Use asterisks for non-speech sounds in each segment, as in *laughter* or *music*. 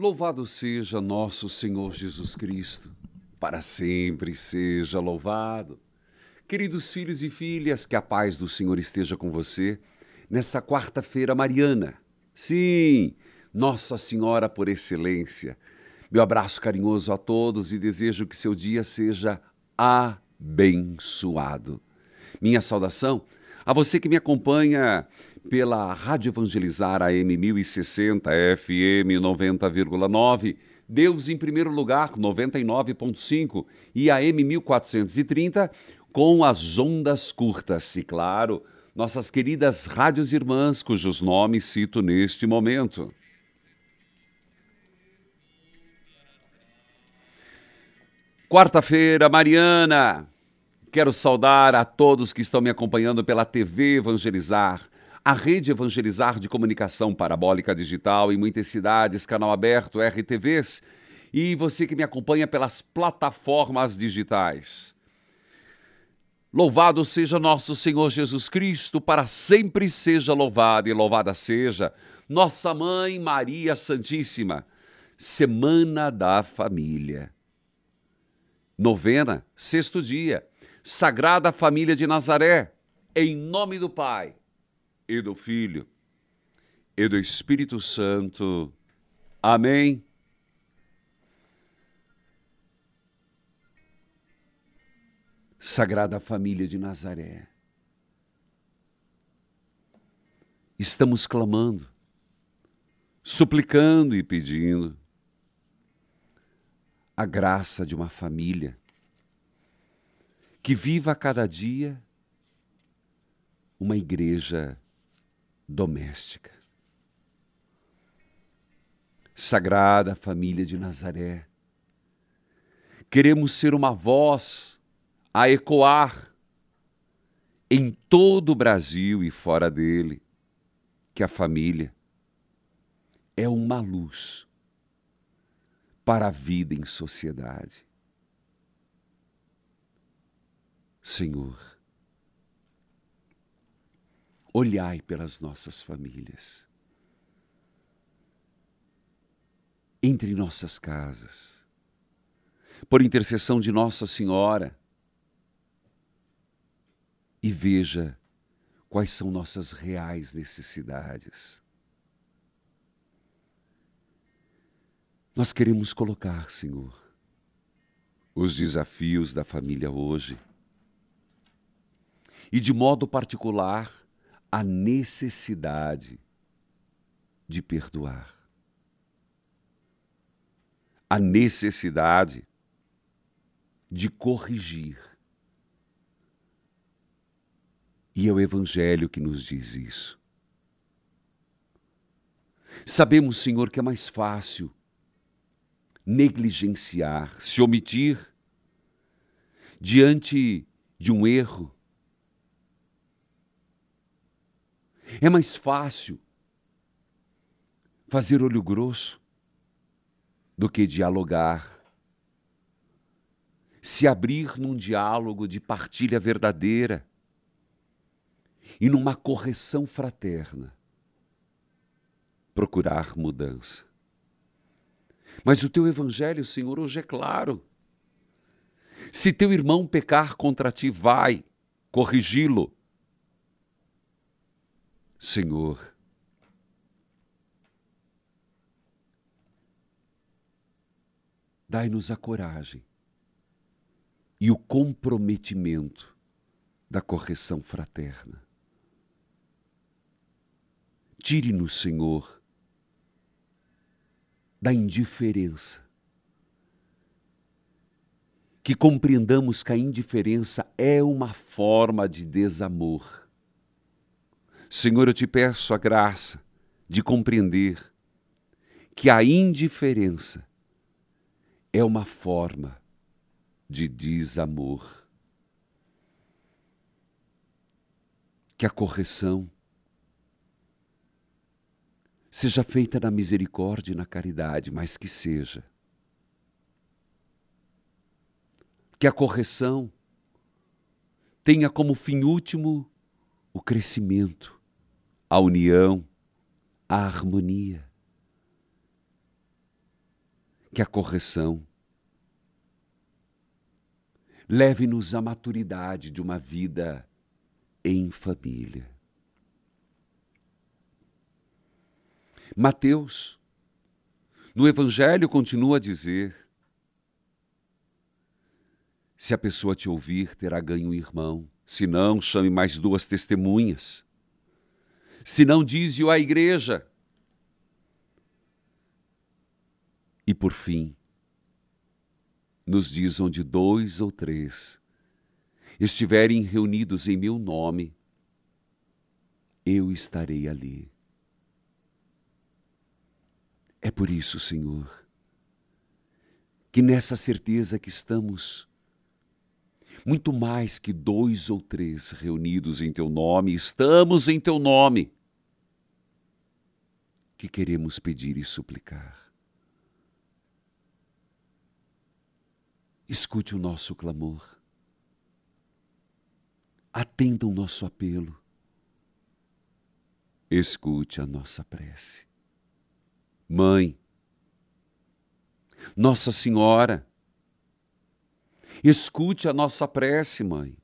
Louvado seja nosso Senhor Jesus Cristo, para sempre seja louvado. Queridos filhos e filhas, que a paz do Senhor esteja com você nessa quarta-feira mariana. Sim, Nossa Senhora por excelência. Meu abraço carinhoso a todos e desejo que seu dia seja abençoado. Minha saudação a você que me acompanha pela Rádio Evangelizar AM 1060, FM 90,9, Deus em Primeiro Lugar 99,5 e AM 1430 com as ondas curtas. E claro, nossas queridas rádios irmãs, cujos nomes cito neste momento. Quarta-feira, Mariana. Quero saudar a todos que estão me acompanhando pela TV Evangelizar, a rede Evangelizar de Comunicação Parabólica Digital em muitas cidades, canal aberto, RTVs, e você que me acompanha pelas plataformas digitais. Louvado seja nosso Senhor Jesus Cristo, para sempre seja louvado e louvada seja nossa mãe Maria Santíssima. Semana da Família. Novena, sexto dia. Sagrada Família de Nazaré, em nome do Pai e do Filho e do Espírito Santo. Amém. Sagrada Família de Nazaré, estamos clamando, suplicando e pedindo a graça de uma família que viva a cada dia uma igreja doméstica. Sagrada Família de Nazaré, queremos ser uma voz a ecoar em todo o Brasil e fora dele que a família é uma luz para a vida em sociedade. Senhor, olhai pelas nossas famílias. Entre nossas casas, por intercessão de Nossa Senhora, e veja quais são nossas reais necessidades. Nós queremos colocar, Senhor, os desafios da família hoje. E de modo particular, a necessidade de perdoar. A necessidade de corrigir. E é o Evangelho que nos diz isso. Sabemos, Senhor, que é mais fácil negligenciar, se omitir diante de um erro, É mais fácil fazer olho grosso do que dialogar. Se abrir num diálogo de partilha verdadeira e numa correção fraterna. Procurar mudança. Mas o teu evangelho, Senhor, hoje é claro. Se teu irmão pecar contra ti, vai corrigi-lo. Senhor. Dai-nos a coragem e o comprometimento da correção fraterna. Tire-nos, Senhor, da indiferença. Que compreendamos que a indiferença é uma forma de desamor Senhor, eu te peço a graça de compreender que a indiferença é uma forma de desamor. Que a correção seja feita na misericórdia e na caridade, mas que seja. Que a correção tenha como fim último o crescimento a união, a harmonia, que a correção leve-nos à maturidade de uma vida em família. Mateus, no Evangelho, continua a dizer: Se a pessoa te ouvir, terá ganho um irmão. Se não, chame mais duas testemunhas se não diz-o à igreja. E por fim, nos diz onde dois ou três estiverem reunidos em meu nome, eu estarei ali. É por isso, Senhor, que nessa certeza que estamos muito mais que dois ou três reunidos em teu nome, estamos em teu nome. Que queremos pedir e suplicar. Escute o nosso clamor. Atenda o nosso apelo. Escute a nossa prece. Mãe, Nossa Senhora, Escute a nossa prece, Mãe.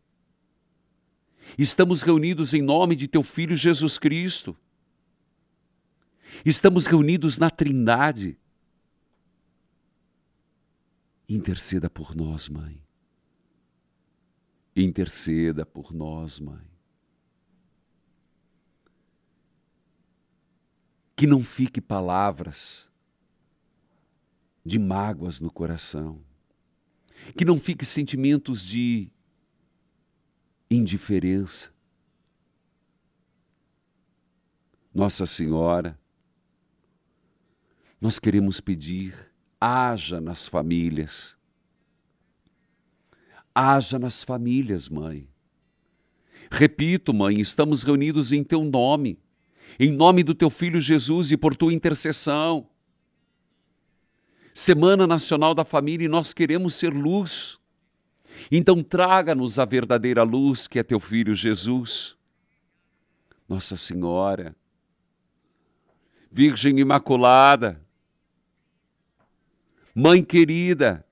Estamos reunidos em nome de Teu Filho Jesus Cristo. Estamos reunidos na Trindade. Interceda por nós, Mãe. Interceda por nós, Mãe. Que não fique palavras de mágoas no coração que não fique sentimentos de indiferença. Nossa Senhora, nós queremos pedir, haja nas famílias. Haja nas famílias, mãe. Repito, mãe, estamos reunidos em teu nome, em nome do teu filho Jesus e por tua intercessão. Semana Nacional da Família e nós queremos ser luz. Então traga-nos a verdadeira luz que é teu filho Jesus. Nossa Senhora, Virgem Imaculada, Mãe querida,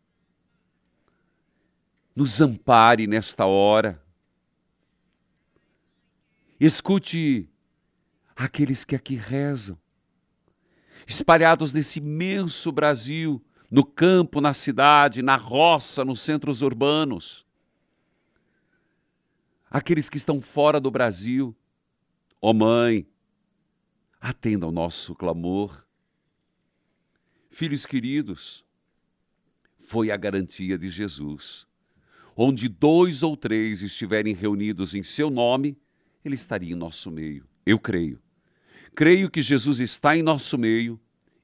nos ampare nesta hora. Escute aqueles que aqui rezam espalhados nesse imenso Brasil, no campo, na cidade, na roça, nos centros urbanos. Aqueles que estão fora do Brasil, ó oh Mãe, atenda ao nosso clamor. Filhos queridos, foi a garantia de Jesus. Onde dois ou três estiverem reunidos em seu nome, ele estaria em nosso meio. Eu creio. Creio que Jesus está em nosso meio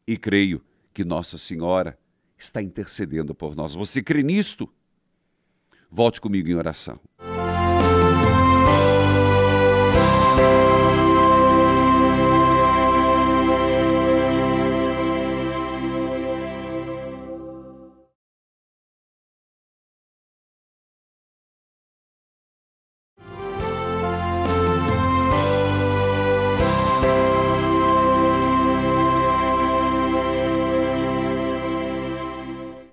e creio que Nossa Senhora está intercedendo por nós. Você crê nisto? Volte comigo em oração.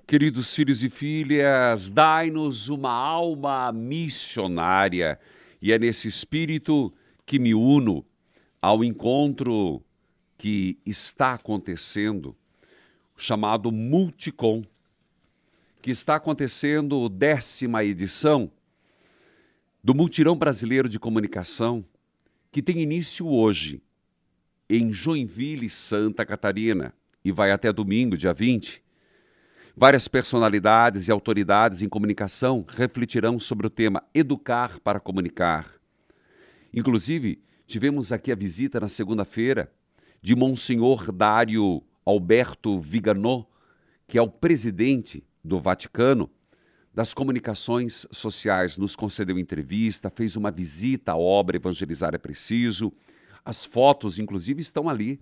Queridos filhos e filhas, dai-nos uma alma missionária, e é nesse espírito que me uno ao encontro que está acontecendo, chamado Multicom, que está acontecendo décima edição do Multirão Brasileiro de Comunicação, que tem início hoje em Joinville, Santa Catarina, e vai até domingo, dia 20 Várias personalidades e autoridades em comunicação refletirão sobre o tema Educar para Comunicar. Inclusive, tivemos aqui a visita na segunda-feira de Monsenhor Dário Alberto Viganò, que é o presidente do Vaticano das comunicações sociais, nos concedeu entrevista, fez uma visita à obra Evangelizar é Preciso. As fotos, inclusive, estão ali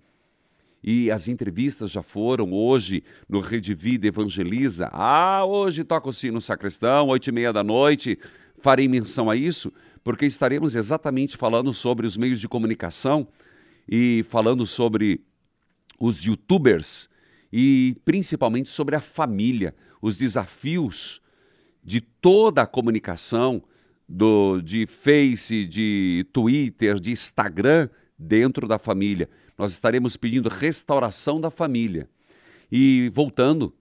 e as entrevistas já foram hoje no Rede Vida Evangeliza. Ah, hoje toca o sino sacristão, oito e meia da noite. Farei menção a isso, porque estaremos exatamente falando sobre os meios de comunicação e falando sobre os youtubers e principalmente sobre a família, os desafios de toda a comunicação do, de Face, de Twitter, de Instagram dentro da família. Nós estaremos pedindo restauração da família. E voltando,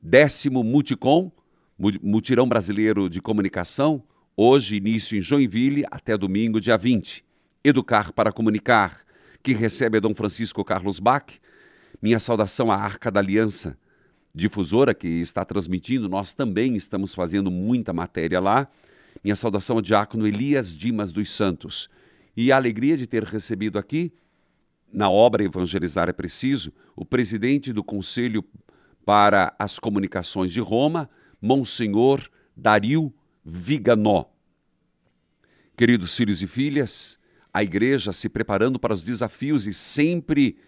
décimo Multicom, Mutirão Brasileiro de Comunicação, hoje início em Joinville até domingo, dia 20. Educar para Comunicar, que recebe a é Dom Francisco Carlos Bach. Minha saudação à Arca da Aliança, difusora que está transmitindo, nós também estamos fazendo muita matéria lá. Minha saudação ao diácono Elias Dimas dos Santos. E a alegria de ter recebido aqui na obra Evangelizar é Preciso, o presidente do Conselho para as Comunicações de Roma, Monsenhor Dario Viganó. Queridos filhos e filhas, a igreja se preparando para os desafios e sempre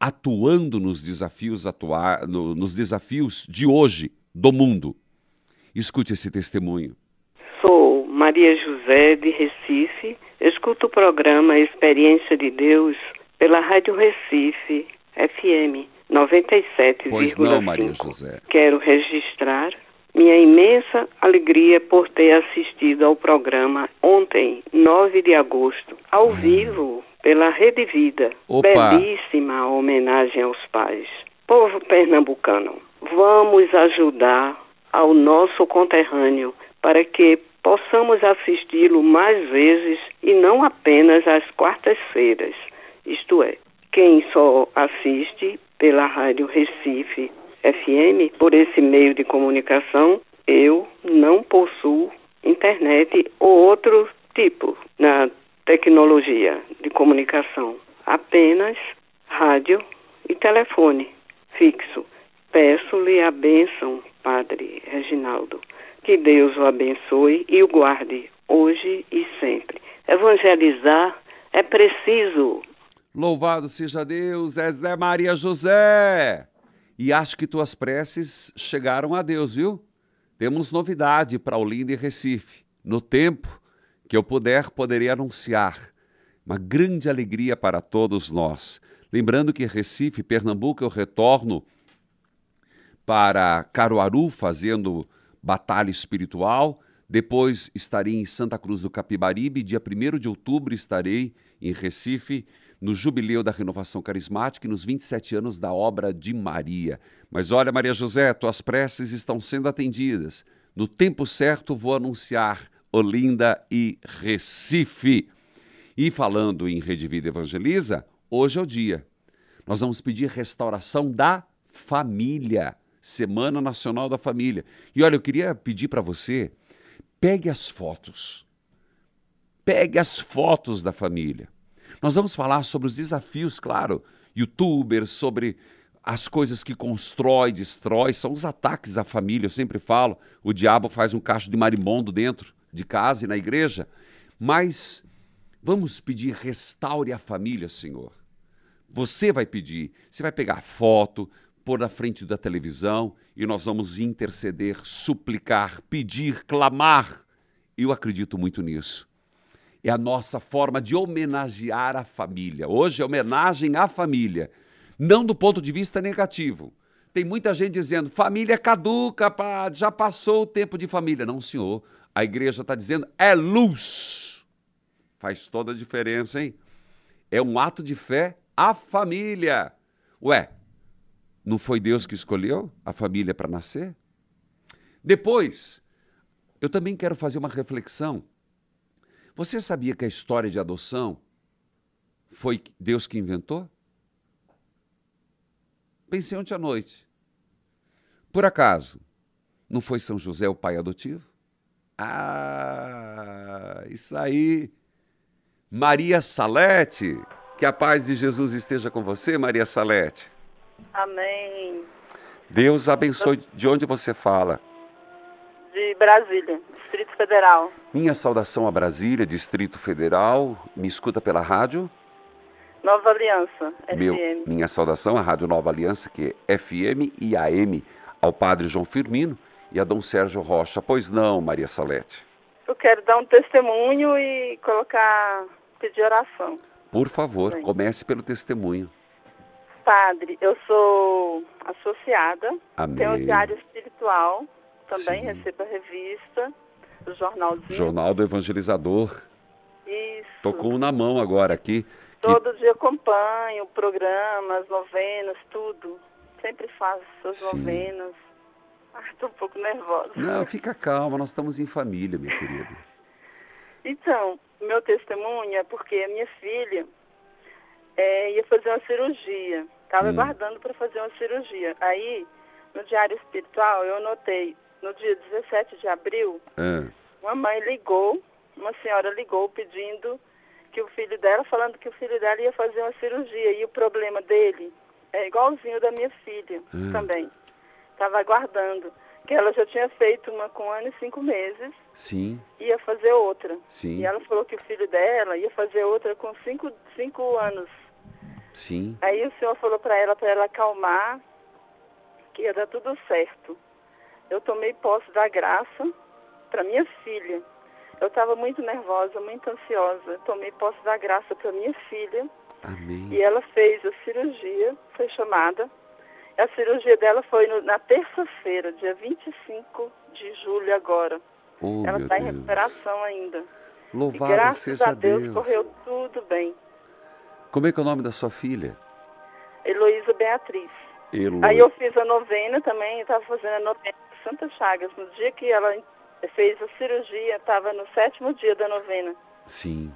atuando nos desafios, atuar, no, nos desafios de hoje, do mundo. Escute esse testemunho. Sou Maria José de Recife, escuto o programa Experiência de Deus pela Rádio Recife, FM 97,5. Pois não, Maria José. Quero registrar minha imensa alegria por ter assistido ao programa ontem, 9 de agosto, ao hum. vivo, pela Rede Vida. Opa. Belíssima homenagem aos pais. Povo pernambucano, vamos ajudar ao nosso conterrâneo para que possamos assisti-lo mais vezes e não apenas às quartas-feiras isto é, quem só assiste pela Rádio Recife FM, por esse meio de comunicação, eu não possuo internet ou outro tipo na tecnologia de comunicação. Apenas rádio e telefone fixo. Peço-lhe a bênção, Padre Reginaldo. Que Deus o abençoe e o guarde hoje e sempre. Evangelizar é preciso Louvado seja Deus, é Zé Maria José. E acho que tuas preces chegaram a Deus, viu? Temos novidade para Olinda e Recife. No tempo que eu puder, poderei anunciar. Uma grande alegria para todos nós. Lembrando que Recife, Pernambuco, eu retorno para Caruaru fazendo batalha espiritual. Depois estarei em Santa Cruz do Capibaribe. Dia 1 de outubro estarei em Recife no jubileu da renovação carismática e nos 27 anos da obra de Maria. Mas olha, Maria José, tuas preces estão sendo atendidas. No tempo certo vou anunciar Olinda e Recife. E falando em Rede Vida Evangeliza, hoje é o dia. Nós vamos pedir restauração da família, Semana Nacional da Família. E olha, eu queria pedir para você, pegue as fotos. Pegue as fotos da família. Nós vamos falar sobre os desafios, claro, youtubers, sobre as coisas que constrói, destrói, são os ataques à família, eu sempre falo, o diabo faz um cacho de marimbondo dentro de casa e na igreja, mas vamos pedir restaure a família, Senhor. Você vai pedir, você vai pegar foto, pôr na frente da televisão e nós vamos interceder, suplicar, pedir, clamar. Eu acredito muito nisso é a nossa forma de homenagear a família. Hoje é homenagem à família, não do ponto de vista negativo. Tem muita gente dizendo, família caduca, pá, já passou o tempo de família. Não, senhor, a igreja está dizendo, é luz. Faz toda a diferença, hein? É um ato de fé à família. Ué, não foi Deus que escolheu a família para nascer? Depois, eu também quero fazer uma reflexão você sabia que a história de adoção foi Deus que inventou? Pensei ontem à noite. Por acaso, não foi São José o pai adotivo? Ah, isso aí. Maria Salete, que a paz de Jesus esteja com você, Maria Salete. Amém. Deus abençoe. De onde você fala? De Brasília. Distrito Federal. Minha saudação a Brasília, Distrito Federal. Me escuta pela rádio? Nova Aliança, FM. Meu, minha saudação à Rádio Nova Aliança, que é FM e AM, ao padre João Firmino e a Dom Sérgio Rocha. Pois não, Maria Salete? Eu quero dar um testemunho e colocar, pedir oração. Por favor, Sim. comece pelo testemunho. Padre, eu sou associada, Amém. tenho o diário espiritual, também Sim. recebo a revista, jornalzinho. Jornal do Evangelizador. Isso. Tô com um na mão agora aqui. Todo que... dia acompanho programas, novenas, tudo. Sempre faço suas Sim. novenas. Estou ah, um pouco nervosa. Não, *laughs* fica calma, nós estamos em família, minha querida. então, meu testemunho é porque a minha filha é, ia fazer uma cirurgia. Estava hum. aguardando para fazer uma cirurgia. Aí, no diário espiritual, eu anotei no dia 17 de abril, ah. uma mãe ligou, uma senhora ligou pedindo que o filho dela, falando que o filho dela ia fazer uma cirurgia e o problema dele é igualzinho da minha filha ah. também. Estava aguardando. Que ela já tinha feito uma com um ano e cinco meses. Sim. Ia fazer outra. Sim. E ela falou que o filho dela ia fazer outra com cinco, cinco anos. Sim. Aí o senhor falou para ela, para ela acalmar, que ia dar tudo certo eu tomei posse da graça para minha filha. Eu estava muito nervosa, muito ansiosa. Tomei posse da graça para minha filha. Amém. E ela fez a cirurgia, foi chamada. A cirurgia dela foi no, na terça-feira, dia 25 de julho agora. Oh, ela está em recuperação ainda. Louvado e graças seja a Deus, Deus, correu tudo bem. Como é que é o nome da sua filha? Heloísa Beatriz. Elo... Aí eu fiz a novena também, estava fazendo a novena Santa Chagas. No dia que ela fez a cirurgia, estava no sétimo dia da novena. Sim.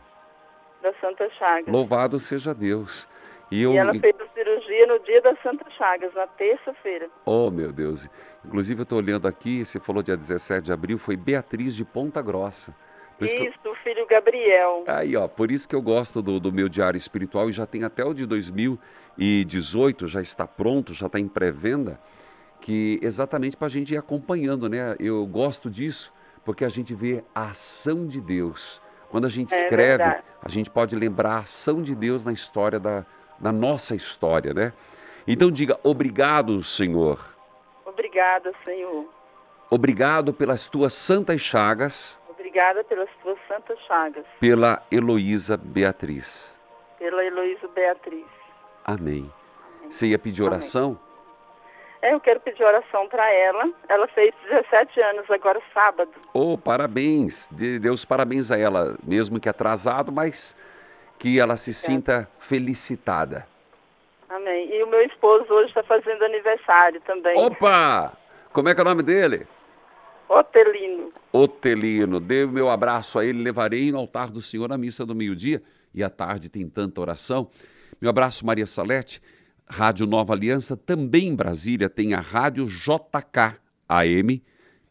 Da Santa Chagas. Louvado seja Deus. E, eu... e ela fez a cirurgia no dia da Santa Chagas, na terça-feira. Oh, meu Deus. Inclusive, eu estou olhando aqui, você falou dia 17 de abril, foi Beatriz de Ponta Grossa. Por isso, isso eu... o filho Gabriel. Aí, ó, por isso que eu gosto do, do meu diário espiritual e já tem até o de 2018, já está pronto, já está em pré-venda que exatamente para a gente ir acompanhando, né? Eu gosto disso porque a gente vê a ação de Deus. Quando a gente é escreve, a gente pode lembrar a ação de Deus na história da, nossa história, né? Então diga, obrigado, Senhor. Obrigada, Senhor. Obrigado pelas tuas santas chagas. Obrigada pelas tuas santas chagas. Pela Heloísa Beatriz. Pela Heloísa Beatriz. Amém. Amém. Você ia pedir oração? Amém. É, eu quero pedir oração para ela. Ela fez 17 anos agora sábado. Oh, parabéns. De Deus parabéns a ela, mesmo que atrasado, mas que ela se é. sinta felicitada. Amém. E o meu esposo hoje está fazendo aniversário também. Opa! Como é que é o nome dele? Otelino. Otelino. Dê o meu abraço a ele, levarei no altar do Senhor na missa do meio-dia e à tarde tem tanta oração. Meu abraço, Maria Salete. Rádio Nova Aliança, também em Brasília, tem a Rádio JK AM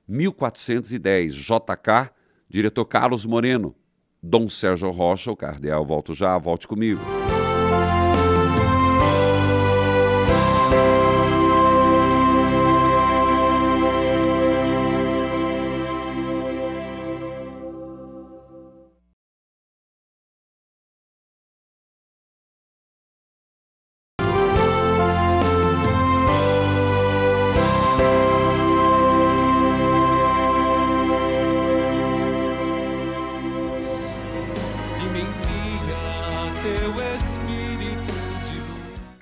1410. JK, diretor Carlos Moreno. Dom Sérgio Rocha, o Cardeal Volto Já, volte comigo.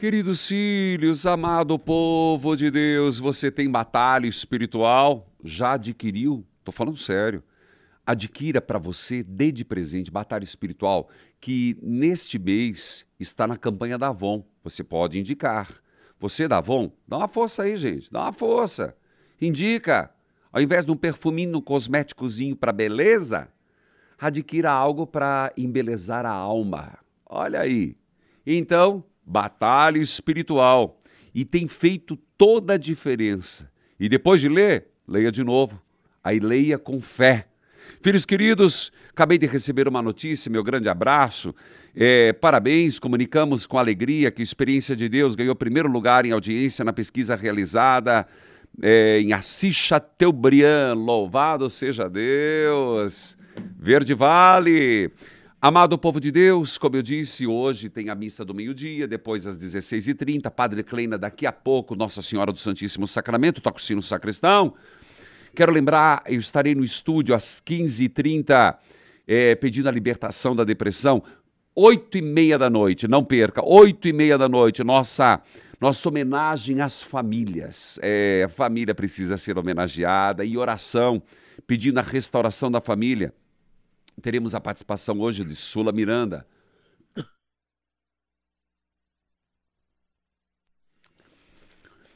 Queridos filhos, amado povo de Deus, você tem batalha espiritual? Já adquiriu? Estou falando sério. Adquira para você, dê de presente, batalha espiritual, que neste mês está na campanha da Avon. Você pode indicar. Você da Avon, dá uma força aí, gente, dá uma força. Indica. Ao invés de um perfuminho, um cosméticozinho para beleza, adquira algo para embelezar a alma. Olha aí. Então, batalha espiritual e tem feito toda a diferença. E depois de ler, leia de novo. Aí leia com fé. Filhos queridos, acabei de receber uma notícia, meu grande abraço. É, parabéns, comunicamos com alegria que a Experiência de Deus ganhou primeiro lugar em audiência na pesquisa realizada é, em Assis Chateaubriand. Louvado seja Deus! Verde Vale! Amado povo de Deus, como eu disse, hoje tem a missa do meio-dia, depois às 16h30, Padre Kleina, daqui a pouco, Nossa Senhora do Santíssimo Sacramento, toca o sino sacristão. Quero lembrar, eu estarei no estúdio às 15h30, eh, é, pedindo a libertação da depressão. 8 e meia da noite, não perca, 8 e meia da noite, nossa, nossa homenagem às famílias. É, a família precisa ser homenageada e oração, pedindo a restauração da família teremos a participação hoje de Sula Miranda.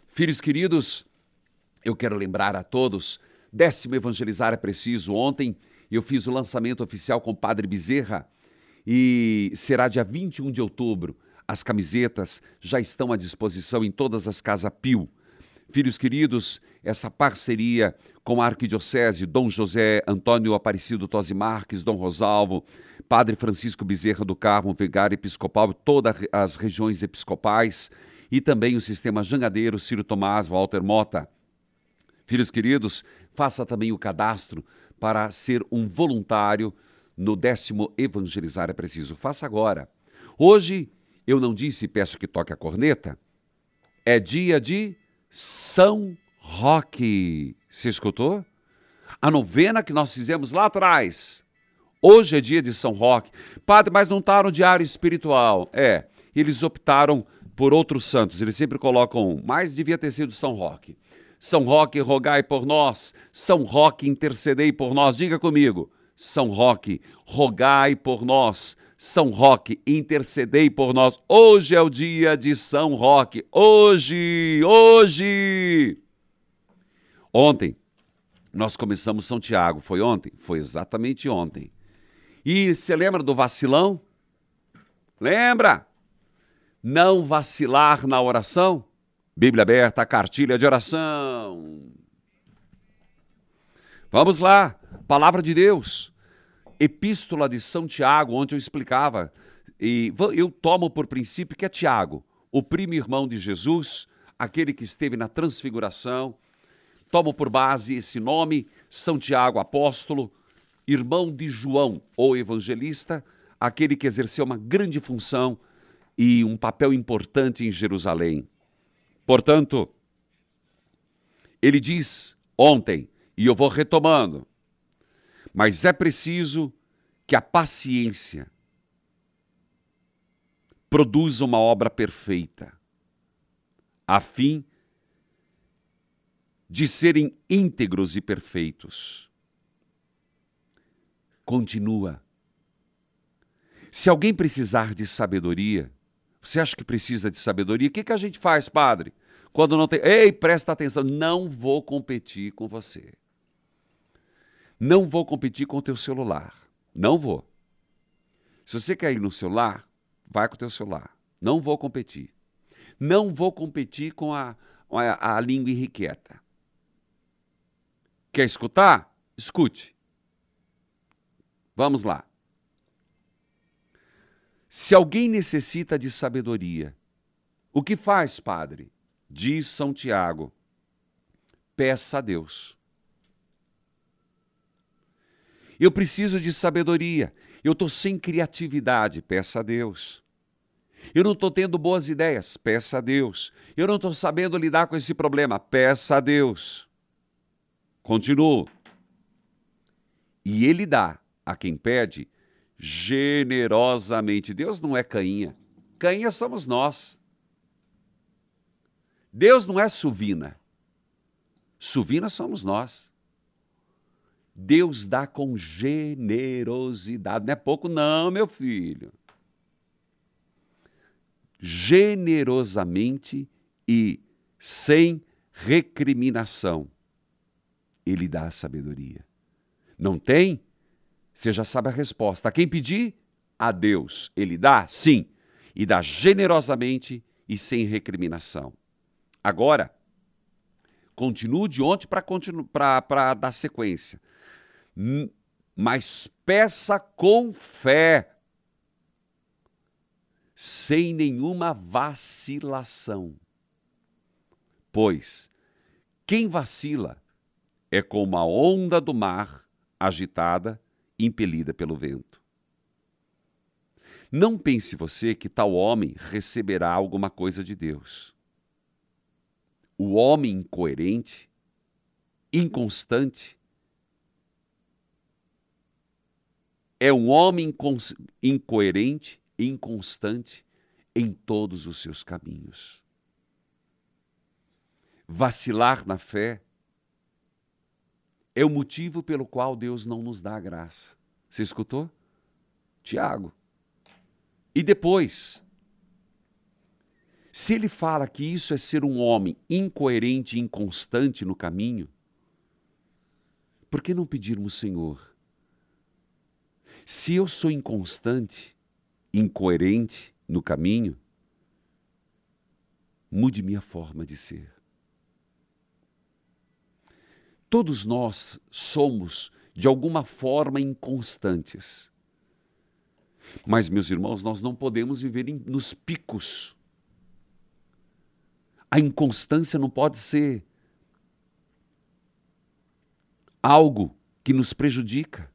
Filhos queridos, eu quero lembrar a todos, décimo evangelizar é preciso. Ontem eu fiz o lançamento oficial com o Padre Bezerra e será dia 21 de outubro. As camisetas já estão à disposição em todas as casas Pio. Filhos queridos, essa parceria com a Arquidiocese, Dom José Antônio Aparecido Tosi Marques, Dom Rosalvo, Padre Francisco Bezerra do Carmo, Vigário Episcopal, todas as regiões episcopais e também o sistema Jangadeiro, Ciro Tomás, Walter Mota. Filhos queridos, faça também o cadastro para ser um voluntário no décimo Evangelizar é Preciso. Faça agora. Hoje, eu não disse, peço que toque a corneta, é dia de são Roque. Se escutou? A novena que nós fizemos lá atrás. Hoje é dia de São Roque. Padre, mas não está no diário espiritual. É, eles optaram por outros santos. Eles sempre colocam um, mas devia ter sido São Roque. São Roque, rogai por nós. São Roque, intercedei por nós. Diga comigo. São Roque, rogai por nós. São Roque, intercedei por nós. Hoje é o dia de São Roque. Hoje, hoje. Ontem nós começamos São Tiago, foi ontem? Foi exatamente ontem. E você lembra do vacilão? Lembra? Não vacilar na oração? Bíblia aberta, cartilha de oração. Vamos lá, palavra de Deus epístola de São Tiago, onde eu explicava, e eu tomo por princípio que é Tiago, o primo irmão de Jesus, aquele que esteve na transfiguração, tomo por base esse nome, São Tiago apóstolo, irmão de João, ou evangelista, aquele que exerceu uma grande função e um papel importante em Jerusalém. Portanto, ele diz ontem, e eu vou retomando, mas é preciso que a paciência produza uma obra perfeita, a fim de serem íntegros e perfeitos. Continua. Se alguém precisar de sabedoria, você acha que precisa de sabedoria? O que, que a gente faz, padre? Quando não tem. Ei, presta atenção, não vou competir com você. Não vou competir com o teu celular. Não vou. Se você quer ir no celular, vai com o teu celular. Não vou competir. Não vou competir com a, a, a língua irrequieta. Quer escutar? Escute. Vamos lá. Se alguém necessita de sabedoria, o que faz, padre? Diz São Tiago. Peça a Deus. Eu preciso de sabedoria. Eu estou sem criatividade. Peça a Deus. Eu não estou tendo boas ideias. Peça a Deus. Eu não estou sabendo lidar com esse problema. Peça a Deus. Continuo. E Ele dá a quem pede generosamente. Deus não é cainha. Cainha somos nós. Deus não é suvina. Suvina somos nós. Deus dá com generosidade. Não é pouco, não, meu filho. Generosamente e sem recriminação, Ele dá a sabedoria. Não tem? Você já sabe a resposta. A quem pedir? A Deus. Ele dá? Sim. E dá generosamente e sem recriminação. Agora, continuo de ontem para dar sequência. Hum, mas peça com fé, sem nenhuma vacilação. Pois quem vacila é como a onda do mar agitada, impelida pelo vento. Não pense você que tal homem receberá alguma coisa de Deus. O homem incoerente, inconstante, é um homem incoerente e inconstante em todos os seus caminhos. Vacilar na fé é o motivo pelo qual Deus não nos dá a graça. Você escutou? Tiago. E depois, se ele fala que isso é ser um homem incoerente e inconstante no caminho, por que não pedirmos, Senhor, se eu sou inconstante, incoerente no caminho, mude minha forma de ser. Todos nós somos, de alguma forma, inconstantes. Mas, meus irmãos, nós não podemos viver em, nos picos. A inconstância não pode ser algo que nos prejudica.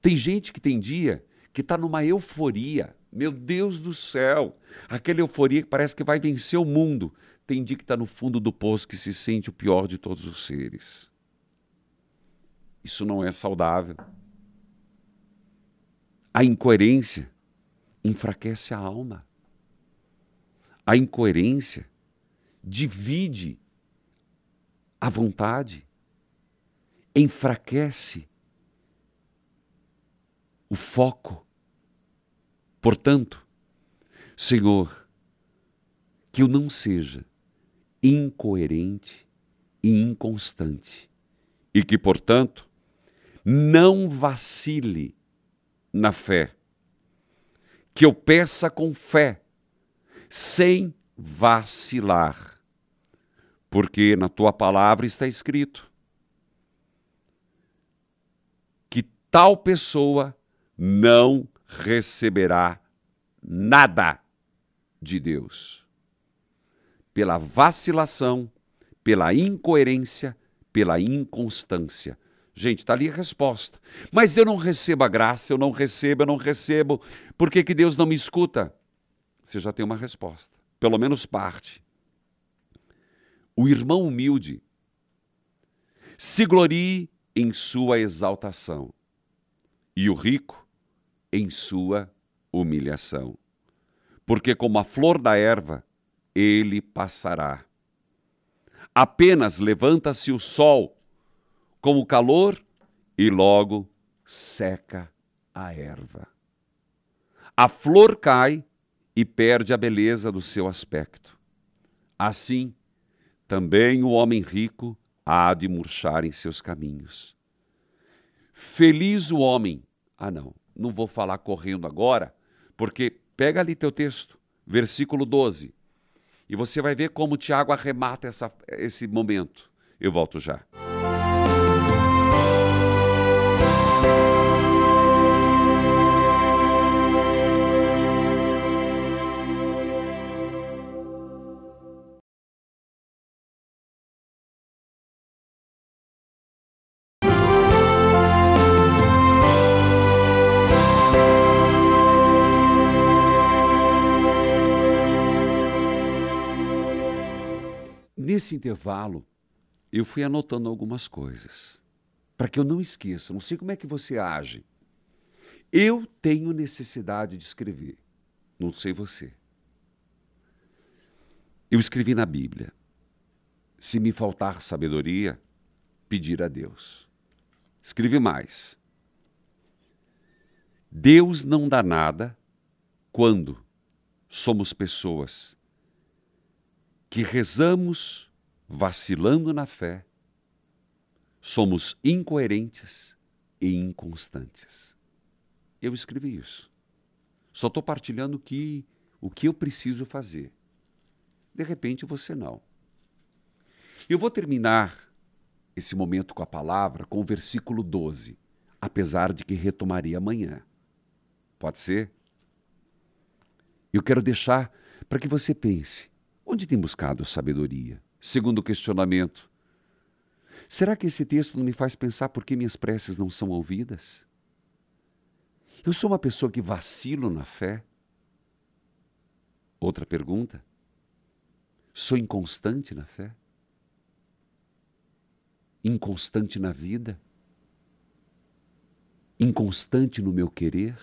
Tem gente que tem dia que está numa euforia. Meu Deus do céu! Aquela euforia que parece que vai vencer o mundo. Tem dia que está no fundo do poço que se sente o pior de todos os seres. Isso não é saudável. A incoerência enfraquece a alma. A incoerência divide a vontade, enfraquece o foco. Portanto, Senhor, que eu não seja incoerente e inconstante e que, portanto, não vacile na fé. Que eu peça com fé, sem vacilar, porque na tua palavra está escrito que tal pessoa não receberá nada de Deus. Pela vacilação, pela incoerência, pela inconstância. Gente, está ali a resposta. Mas eu não recebo a graça, eu não recebo, eu não recebo. Por que, que Deus não me escuta? Você já tem uma resposta, pelo menos parte. O irmão humilde se glorie em sua exaltação, e o rico em sua humilhação. Porque, como a flor da erva, ele passará. Apenas levanta-se o sol com o calor e logo seca a erva. A flor cai e perde a beleza do seu aspecto. Assim, também o homem rico há de murchar em seus caminhos. Feliz o homem. Ah, não não vou falar correndo agora, porque pega ali teu texto, versículo 12, e você vai ver como Tiago arremata essa, esse momento. Eu volto já. nesse intervalo, eu fui anotando algumas coisas, para que eu não esqueça, não sei como é que você age. Eu tenho necessidade de escrever, não sei você. Eu escrevi na Bíblia: se me faltar sabedoria, pedir a Deus. Escrevi mais. Deus não dá nada quando somos pessoas que rezamos vacilando na fé, somos incoerentes e inconstantes. Eu escrevi isso. Só estou partilhando que, o que eu preciso fazer. De repente você não. Eu vou terminar esse momento com a palavra, com o versículo 12, apesar de que retomaria amanhã. Pode ser? Eu quero deixar para que você pense Onde tem buscado sabedoria? Segundo questionamento. Será que esse texto não me faz pensar por que minhas preces não são ouvidas? Eu sou uma pessoa que vacilo na fé? Outra pergunta. Sou inconstante na fé? Inconstante na vida? Inconstante no meu querer?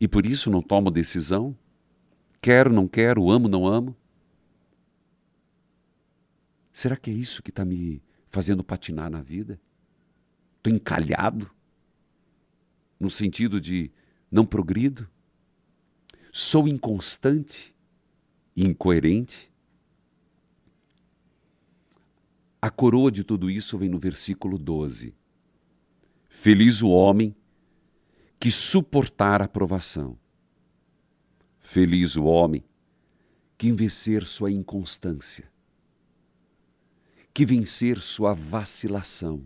E por isso não tomo decisão? Quero, não quero, amo, não amo. Será que é isso que está me fazendo patinar na vida? Estou encalhado? No sentido de não progrido? Sou inconstante? Incoerente? A coroa de tudo isso vem no versículo 12. Feliz o homem que suportar a provação. Feliz o homem que vencer sua inconstância, que vencer sua vacilação,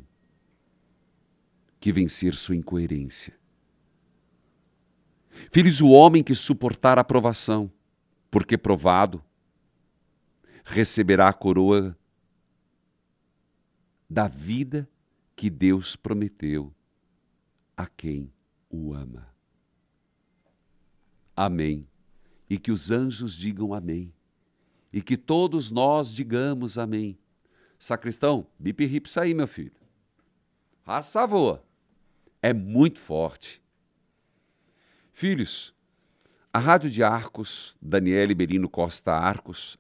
que vencer sua incoerência. Feliz o homem que suportar a provação, porque provado receberá a coroa da vida que Deus prometeu a quem o ama. Amém e que os anjos digam amém. E que todos nós digamos amém. Sacristão, bip hip aí, meu filho. Raça voa. É muito forte. Filhos, a Rádio de Arcos, danielle Berino Costa Arcos,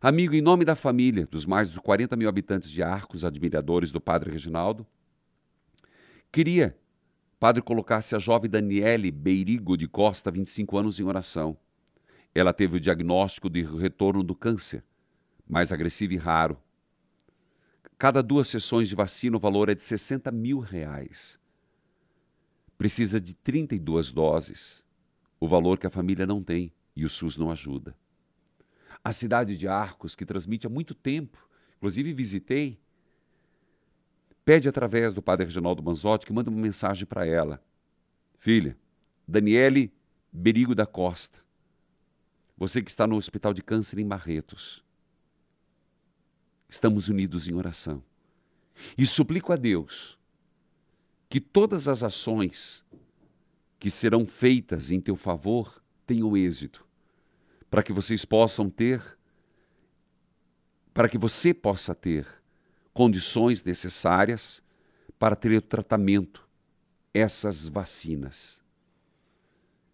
amigo em nome da família, dos mais de 40 mil habitantes de Arcos, admiradores do Padre Reginaldo, queria, Padre, colocasse a jovem Daniele Beirigo de Costa, 25 anos, em oração ela teve o diagnóstico de retorno do câncer, mais agressivo e raro. Cada duas sessões de vacina, o valor é de 60 mil reais. Precisa de 32 doses, o valor que a família não tem e o SUS não ajuda. A cidade de Arcos, que transmite há muito tempo, inclusive visitei, pede através do padre Reginaldo Manzotti que manda uma mensagem para ela. Filha, Daniele Berigo da Costa, você que está no Hospital de Câncer em Barretos. Estamos unidos em oração. E suplico a Deus que todas as ações que serão feitas em teu favor tenham êxito, para que vocês possam ter, para que você possa ter condições necessárias para ter o tratamento, essas vacinas.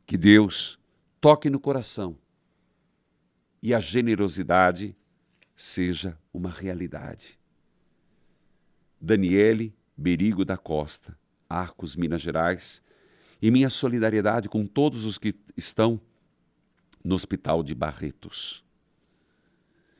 Que Deus toque no coração e a generosidade seja uma realidade. Daniele Berigo da Costa, Arcos, Minas Gerais, e minha solidariedade com todos os que estão no Hospital de Barretos.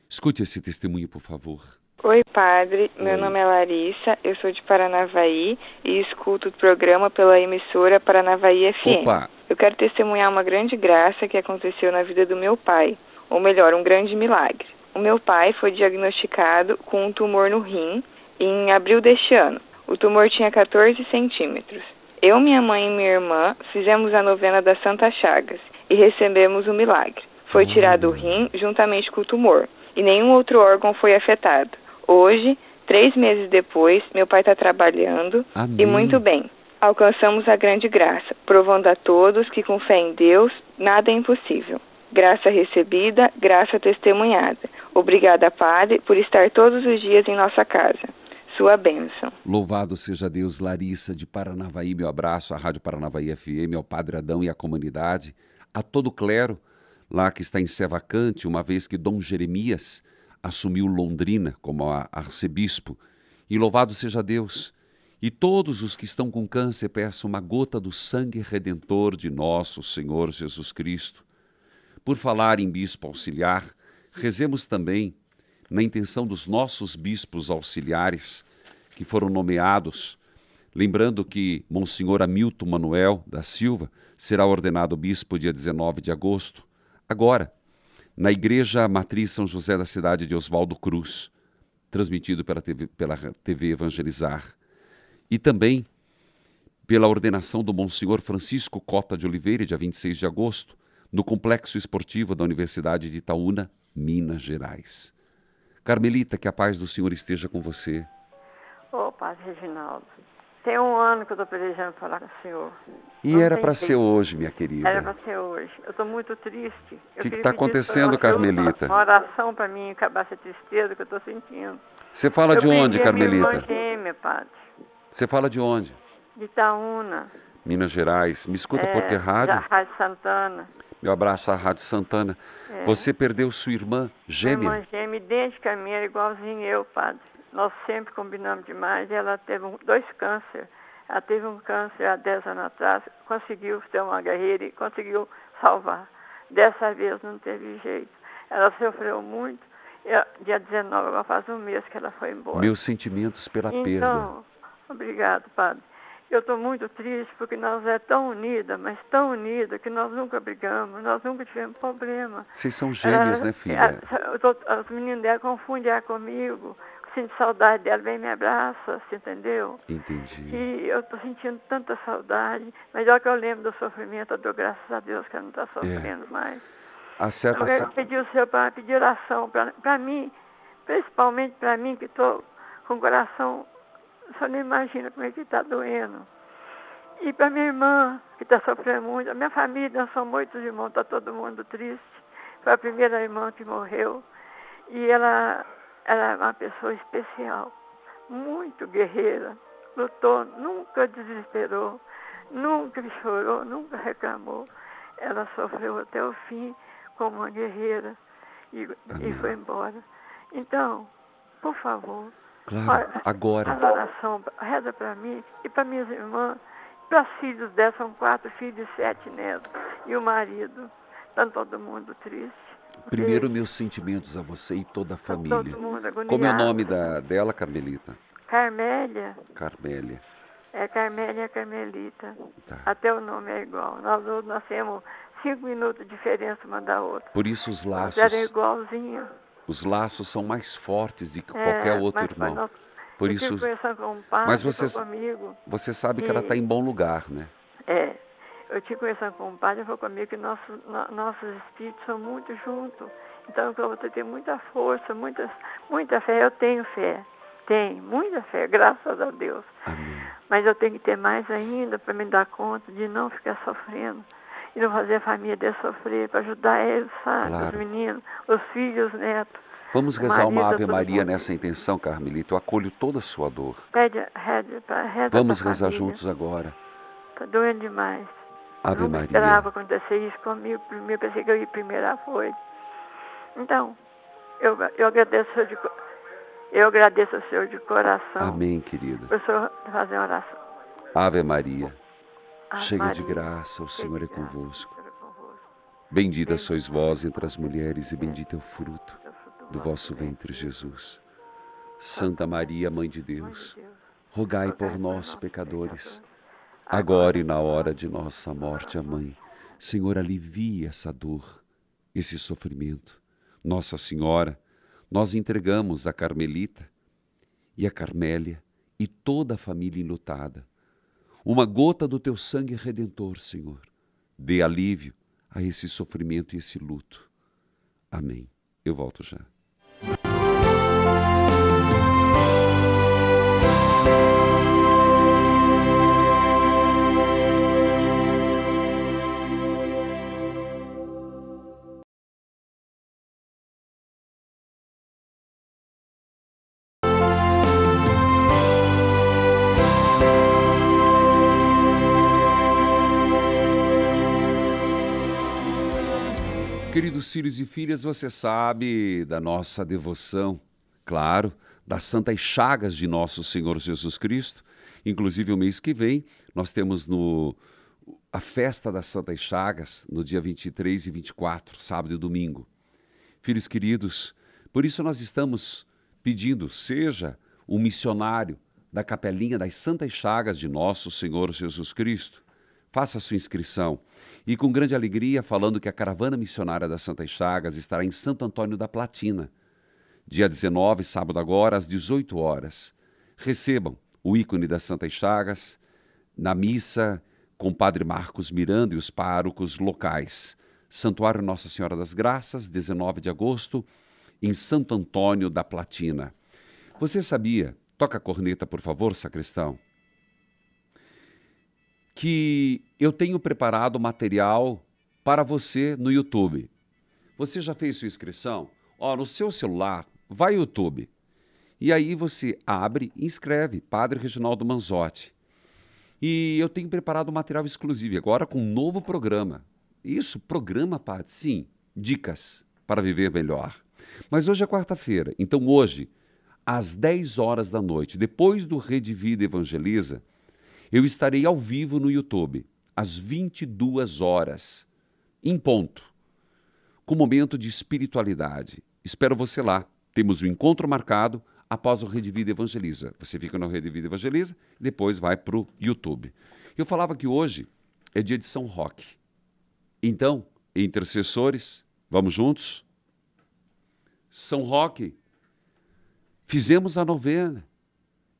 Escute esse testemunho, por favor. Oi, padre. Meu nome é Larissa, eu sou de Paranavaí e escuto o programa pela emissora Paranavaí FM. Opa. Eu quero testemunhar uma grande graça que aconteceu na vida do meu pai ou melhor, um grande milagre. O meu pai foi diagnosticado com um tumor no rim em abril deste ano. O tumor tinha 14 centímetros. Eu, minha mãe e minha irmã fizemos a novena da Santa Chagas e recebemos o milagre. Foi tirado o rim juntamente com o tumor e nenhum outro órgão foi afetado. Hoje, três meses depois, meu pai está trabalhando Amém. e muito bem. Alcançamos a grande graça, provando a todos que com fé em Deus nada é impossível. Graça recebida, graça testemunhada. Obrigada, Padre, por estar todos os dias em nossa casa. Sua bênção. Louvado seja Deus, Larissa de Paranavaí. Meu abraço à Rádio Paranavaí FM, ao Padre Adão e à comunidade, a todo clero lá que está em Sevacante, uma vez que Dom Jeremias assumiu Londrina como arcebispo. E louvado seja Deus. E todos os que estão com câncer peçam uma gota do sangue redentor de nosso Senhor Jesus Cristo. Por falar em bispo auxiliar, rezemos também na intenção dos nossos bispos auxiliares que foram nomeados, lembrando que Monsenhor Hamilton Manuel da Silva será ordenado bispo dia 19 de agosto, agora, na Igreja Matriz São José da cidade de Oswaldo Cruz, transmitido pela TV, pela TV Evangelizar, e também pela ordenação do Monsenhor Francisco Cota de Oliveira, dia 26 de agosto, no Complexo Esportivo da Universidade de Itaúna, Minas Gerais. Carmelita, que a paz do Senhor esteja com você. Ô, Padre Reginaldo, tem um ano que eu estou planejando falar com o senhor. E Não era para ser hoje, minha querida. Era para ser hoje. Eu estou muito triste. O que está acontecendo, Carmelita? Uma oração para mim acabar essa tristeza que eu estou sentindo. Você fala eu de onde, Carmelita? Minha irmã gêmea, padre. Você fala de onde? De Itaúna. Minas Gerais. Me escuta é, por que rádio? Da Rádio Santana. Meu abraço à Rádio Santana. É. Você perdeu sua irmã gêmea? Minha irmã gêmea, idêntica à minha, igualzinha eu, padre. Nós sempre combinamos demais. Ela teve um, dois cânceres. Ela teve um câncer há 10 anos atrás, conseguiu ter uma guerreira e conseguiu salvar. Dessa vez não teve jeito. Ela sofreu muito. Eu, dia 19, agora faz um mês que ela foi embora. Meus sentimentos pela então, perda. Obrigado, padre. Eu estou muito triste porque nós é tão unida, mas tão unida, que nós nunca brigamos, nós nunca tivemos problema. Vocês são gêmeas, ah, né, filha? os meninos dela confundem ela comigo. Sinto saudade dela, vem me abraça, você entendeu? Entendi. E eu estou sentindo tanta saudade, mas que eu lembro do sofrimento, eu dou graças a Deus que ela não está é. sofrendo é. mais. A certa... Eu quero pedir o Senhor para pedir oração para mim, principalmente para mim que estou com o coração só não imagina como é que está doendo. E para minha irmã, que está sofrendo muito, a minha família, são muitos irmãos, está todo mundo triste. Foi a primeira irmã que morreu. E ela é uma pessoa especial, muito guerreira, lutou, nunca desesperou, nunca chorou, nunca reclamou. Ela sofreu até o fim como uma guerreira e, e foi embora. Então, por favor, Claro, Olha, agora. A oração, reza para mim e para minhas irmãs, para filhos dela, são quatro filhos e sete netos, e o marido. Está todo mundo triste. Primeiro, meus sentimentos a você e toda a tá família. Como é o nome da, dela, Carmelita? Carmélia. Carmélia. É Carmélia Carmelita. Tá. Até o nome é igual. Nós nascemos cinco minutos de diferença uma da outra. Por isso os laços. Era igualzinho. Os laços são mais fortes do que é, qualquer outro irmão. Nós, Por isso. Um padre, mas você, comigo, você sabe que, ela está em bom lugar, né? É. Eu tive conversando com um padre, falou comigo que nossos, no, nossos espíritos são muito juntos. Então eu vou ter muita força, muita muita fé. Eu tenho fé. Tenho, muita fé, graças a Deus. Amém. Mas eu tenho que ter mais ainda para me dar conta de não ficar sofrendo e não fazer a família sofrer, para ajudar eles, sabe? Claro. Os meninos, os filhos, os netos. Vamos rezar marido, uma Ave Maria nessa intenção, Carmelita. Eu acolho toda a sua dor. Pede, reze, reza Vamos rezar família. juntos agora. Está doendo demais. Ave não Maria. Não esperava acontecer isso comigo. Primeiro pensei que eu ia primeiro foi. Então, eu, eu agradeço ao Senhor de eu agradeço ao Senhor de coração. Amém, querida. Eu sou fazer uma oração. Ave Maria cheia de graça, o Senhor é convosco. Bendita sois vós entre as é mulheres, e bendito é o fruto do vosso ventre, Jesus. Santa Maria, Mãe de Deus, rogai por nós, pecadores, agora e na hora de nossa morte. Amém. Senhor, alivie essa dor, esse sofrimento. Nossa Senhora, nós entregamos a Carmelita e a Carmélia e toda a família enlutada uma gota do teu sangue redentor, Senhor. Dê alívio a esse sofrimento e esse luto. Amém. Eu volto já. Queridos filhos e filhas, você sabe da nossa devoção, claro, das santas chagas de nosso Senhor Jesus Cristo. Inclusive, o mês que vem, nós temos no, a festa das santas chagas, no dia 23 e 24, sábado e domingo. Filhos queridos, por isso nós estamos pedindo, seja um missionário da capelinha das santas chagas de nosso Senhor Jesus Cristo, faça a sua inscrição e com grande alegria falando que a caravana missionária das Santas Chagas estará em Santo Antônio da Platina, dia 19, sábado agora, às 18 horas. Recebam o ícone das Santas Chagas na missa com o Padre Marcos Miranda e os párocos locais. Santuário Nossa Senhora das Graças, 19 de agosto, em Santo Antônio da Platina. Você sabia? Toca a corneta, por favor, sacristão que eu tenho preparado material para você no YouTube. Você já fez sua inscrição? Ó, no seu celular, vai YouTube. E aí você abre e inscreve Padre Reginaldo Manzotti. E eu tenho preparado material exclusivo agora com um novo programa. Isso, programa, Padre, sim, dicas para viver melhor. Mas hoje é quarta-feira, então hoje, às 10 horas da noite, depois do Rede Vida Evangeliza, eu estarei ao vivo no YouTube, às 22 horas, em ponto, com momento de espiritualidade. Espero você lá. Temos o um encontro marcado após o Rede Vida Evangeliza. Você fica no Rede Vida Evangeliza, depois vai para o YouTube. Eu falava que hoje é dia de São Roque. Então, intercessores, vamos juntos? São Roque, fizemos a novena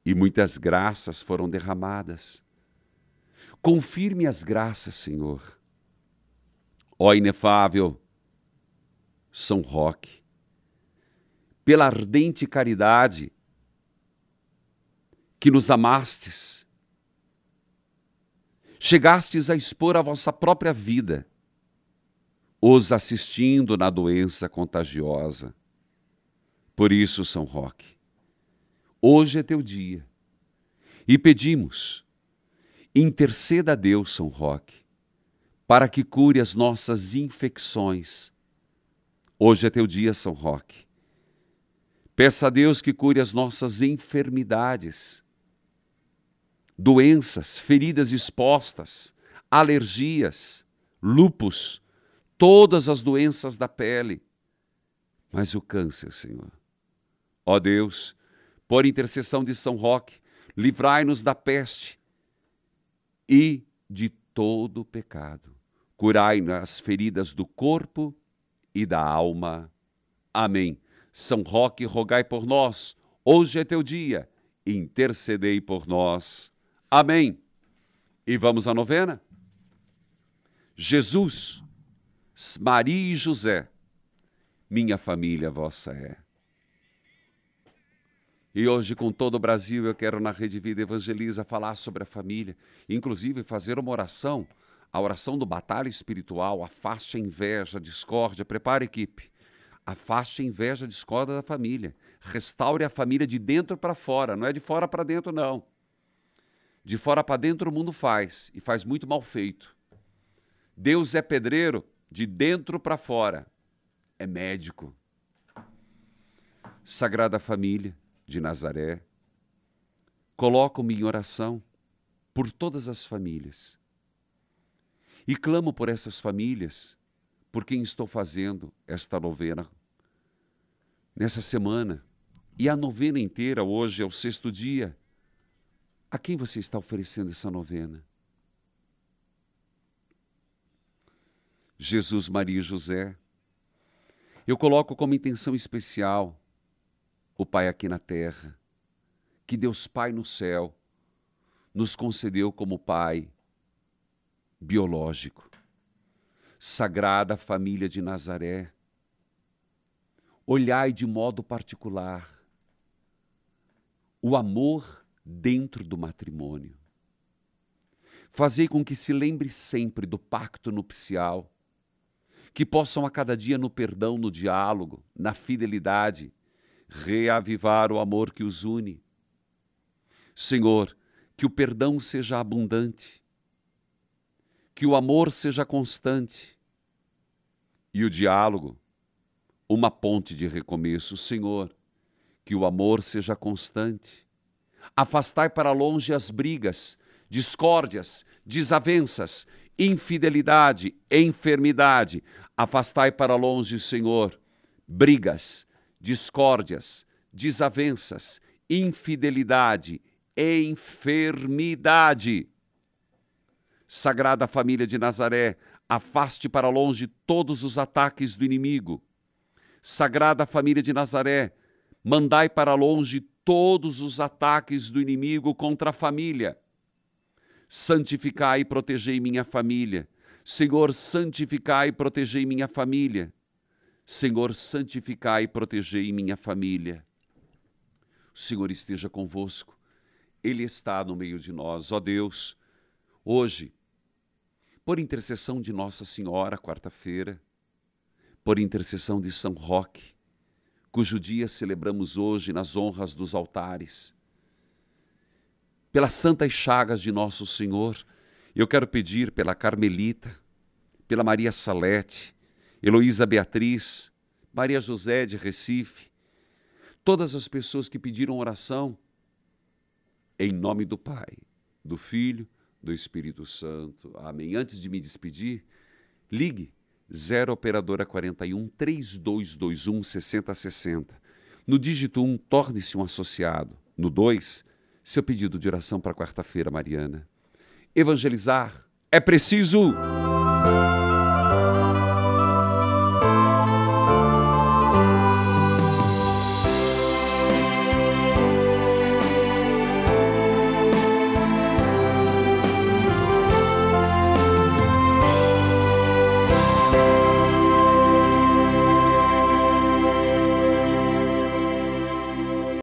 e muitas graças foram derramadas. Confirme as graças, Senhor. Ó inefável São Roque, pela ardente caridade que nos amastes, chegastes a expor a vossa própria vida, os assistindo na doença contagiosa. Por isso, São Roque, Hoje é teu dia. E pedimos, interceda a Deus, São Roque, para que cure as nossas infecções. Hoje é teu dia, São Roque. Peça a Deus que cure as nossas enfermidades, doenças, feridas expostas, alergias, lupus, todas as doenças da pele, mas o câncer, Senhor. Ó Deus, por intercessão de São Roque, livrai-nos da peste e de todo pecado. curai as feridas do corpo e da alma. Amém. São Roque, rogai por nós. Hoje é teu dia. Intercedei por nós. Amém. E vamos à novena? Jesus, Maria e José, minha família vossa é. E hoje, com todo o Brasil, eu quero na Rede Vida Evangeliza falar sobre a família, inclusive fazer uma oração, a oração do batalha espiritual, afaste a inveja, a discórdia, prepare a equipe. Afaste a inveja, a discórdia da família. Restaure a família de dentro para fora, não é de fora para dentro, não. De fora para dentro o mundo faz, e faz muito mal feito. Deus é pedreiro de dentro para fora, é médico. Sagrada Família, de Nazaré. Coloco-me em oração por todas as famílias. E clamo por essas famílias, por quem estou fazendo esta novena nessa semana. E a novena inteira, hoje é o sexto dia. A quem você está oferecendo essa novena? Jesus, Maria e José. Eu coloco como intenção especial o Pai aqui na terra, que Deus Pai no céu nos concedeu como Pai biológico. Sagrada Família de Nazaré, olhai de modo particular o amor dentro do matrimônio. Fazei com que se lembre sempre do pacto nupcial, que possam a cada dia no perdão, no diálogo, na fidelidade, reavivar o amor que os une. Senhor, que o perdão seja abundante, que o amor seja constante e o diálogo, uma ponte de recomeço. Senhor, que o amor seja constante. Afastai para longe as brigas, discórdias, desavenças, infidelidade, enfermidade. Afastai para longe, Senhor, brigas, discórdias, desavenças, infidelidade, enfermidade. Sagrada Família de Nazaré, afaste para longe todos os ataques do inimigo. Sagrada Família de Nazaré, mandai para longe todos os ataques do inimigo contra a família. Santificai e protegei minha família. Senhor, santificai e protegei minha família. Senhor, santificai e protegei minha família. O Senhor esteja convosco, Ele está no meio de nós. Ó Deus, hoje, por intercessão de Nossa Senhora, quarta-feira, por intercessão de São Roque, cujo dia celebramos hoje nas honras dos altares, pelas santas chagas de Nosso Senhor, eu quero pedir pela Carmelita, pela Maria Salete, Heloísa Beatriz, Maria José de Recife, todas as pessoas que pediram oração, em nome do Pai, do Filho, do Espírito Santo. Amém. Antes de me despedir, ligue 0 operadora 41 3221 6060. No dígito 1, torne-se um associado. No 2, seu pedido de oração para quarta-feira, Mariana. Evangelizar é preciso.